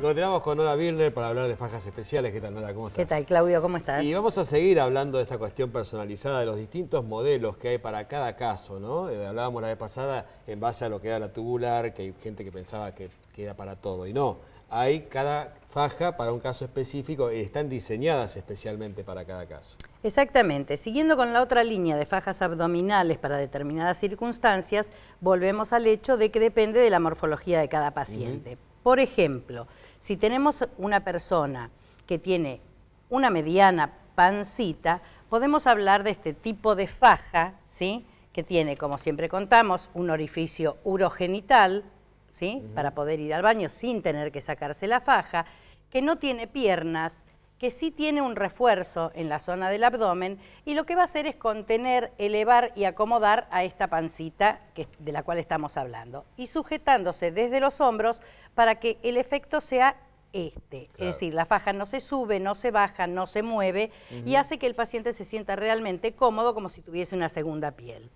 continuamos con Nora Birner para hablar de fajas especiales. ¿Qué tal, Nora? ¿Cómo estás? ¿Qué tal, Claudio? ¿Cómo estás? Y vamos a seguir hablando de esta cuestión personalizada, de los distintos modelos que hay para cada caso, ¿no? Eh, hablábamos la vez pasada en base a lo que era la tubular, que hay gente que pensaba que, era para todo, y no. Hay cada faja para un caso específico y están diseñadas especialmente para cada caso. Exactamente. Siguiendo con la otra línea de fajas abdominales para determinadas circunstancias, volvemos al hecho de que depende de la morfología de cada paciente. Por ejemplo, si tenemos una persona que tiene una mediana pancita, podemos hablar de este tipo de faja, ¿sí? que tiene, como siempre contamos, un orificio urogenital, ¿sí? para poder ir al baño sin tener que sacarse la faja, que no tiene piernas, que sí tiene un refuerzo en la zona del abdomen y lo que va a hacer es contener, elevar y acomodar a esta pancita que, de la cual estamos hablando y sujetándose desde los hombros para que el efecto sea este. Es decir, la faja no se sube, no se baja, no se mueve y hace que el paciente se sienta realmente cómodo como si tuviese una segunda piel.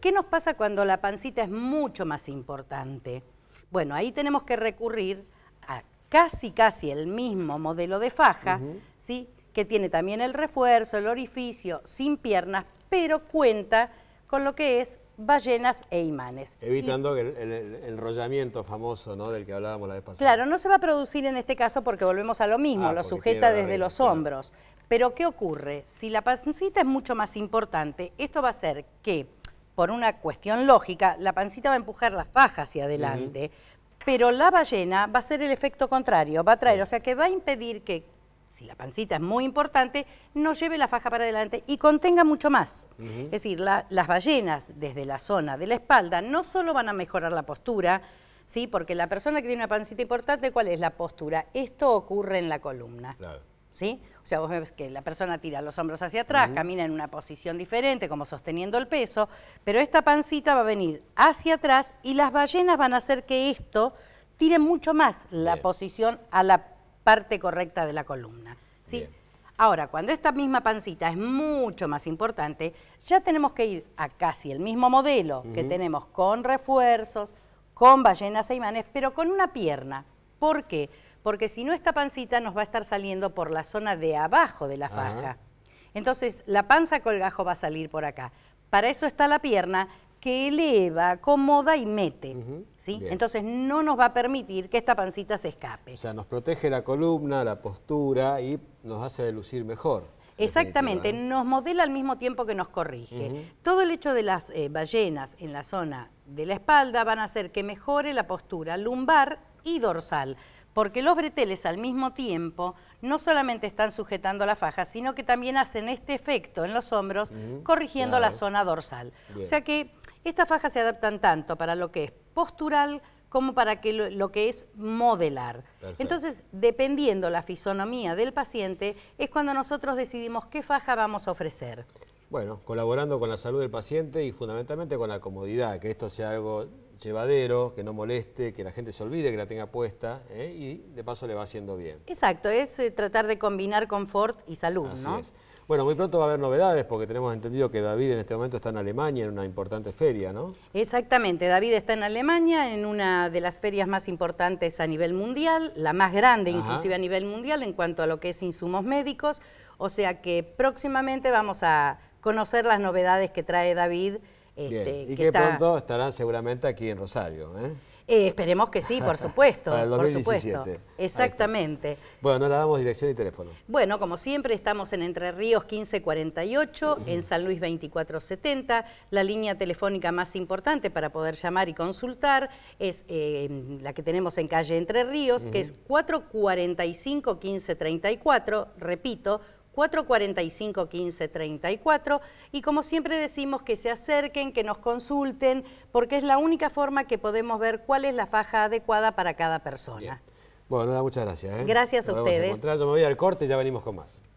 ¿Qué nos pasa cuando la pancita es mucho más importante? Bueno, ahí tenemos que recurrir casi, casi el mismo modelo de faja, ¿sí? que tiene también el refuerzo, el orificio, sin piernas, pero cuenta con lo que es ballenas e imanes. Evitando el, enrollamiento famoso del que hablábamos la vez pasada. Claro, no se va a producir en este caso porque volvemos a lo mismo, ah, lo sujeta desde los hombros. Pero ¿qué ocurre? Si la pancita es mucho más importante, esto va a hacer que, por una cuestión lógica, la pancita va a empujar la faja hacia adelante, pero la ballena va a ser el efecto contrario, va a traer, o sea que va a impedir que, si la pancita es muy importante, no lleve la faja para adelante y contenga mucho más. Es decir, las ballenas desde la zona de la espalda no solo van a mejorar la postura, ¿sí? porque la persona que tiene una pancita importante, ¿cuál es la postura? Esto ocurre en la columna. Claro. O sea, vos ves que la persona tira los hombros hacia atrás, camina en una posición diferente, como sosteniendo el peso, pero esta pancita va a venir hacia atrás y las ballenas van a hacer que esto tire mucho más la posición a la parte correcta de la columna, Ahora, cuando esta misma pancita es mucho más importante, ya tenemos que ir a casi el mismo modelo que tenemos con refuerzos, con ballenas e imanes, pero con una pierna. ¿Por qué? porque si no esta pancita nos va a estar saliendo por la zona de abajo de la ah. faja. Entonces la panza colgajo va a salir por acá. Para eso está la pierna que eleva, acomoda y mete. ¿sí? Entonces no nos va a permitir que esta pancita se escape. O sea, nos protege la columna, la postura y nos hace lucir mejor. Exactamente, ¿eh? nos modela al mismo tiempo que nos corrige. Todo el hecho de las eh, ballenas en la zona de la espalda van a hacer que mejore la postura lumbar y dorsal porque los breteles al mismo tiempo no solamente están sujetando la faja, sino que también hacen este efecto en los hombros, corrigiendo la zona dorsal. O sea que estas fajas se adaptan tanto para lo que es postural como para lo, que es modelar. Entonces, dependiendo la fisonomía del paciente, es cuando nosotros decidimos qué faja vamos a ofrecer. Bueno, colaborando con la salud del paciente y fundamentalmente con la comodidad, que esto sea algo llevadero, que no moleste, que la gente se olvide que la tenga puesta ¿eh? y de paso le va haciendo bien. Exacto, es eh, tratar de combinar confort y salud, ¿no? Bueno, muy pronto va a haber novedades porque tenemos entendido que David en este momento está en Alemania en una importante feria, ¿no? Exactamente, David está en Alemania en una de las ferias más importantes a nivel mundial, la más grande inclusive a nivel mundial en cuanto a lo que es insumos médicos, o sea que próximamente vamos a conocer las novedades que trae David. Este, y que, pronto estarán seguramente aquí en Rosario. ¿eh? Eh, esperemos que sí, por supuesto. el 2017. Exactamente. Bueno, no le damos dirección y teléfono. Bueno, como siempre, estamos en Entre Ríos 1548, en San Luis 2470. La línea telefónica más importante para poder llamar y consultar es eh, la que tenemos en calle Entre Ríos, que es 445 1534. Repito, 445 15 34 y como siempre decimos que se acerquen, que nos consulten, porque es la única forma que podemos ver cuál es la faja adecuada para cada persona. Bueno, muchas gracias. ¿eh? Gracias a ustedes. Yo me voy al corte y ya venimos con más.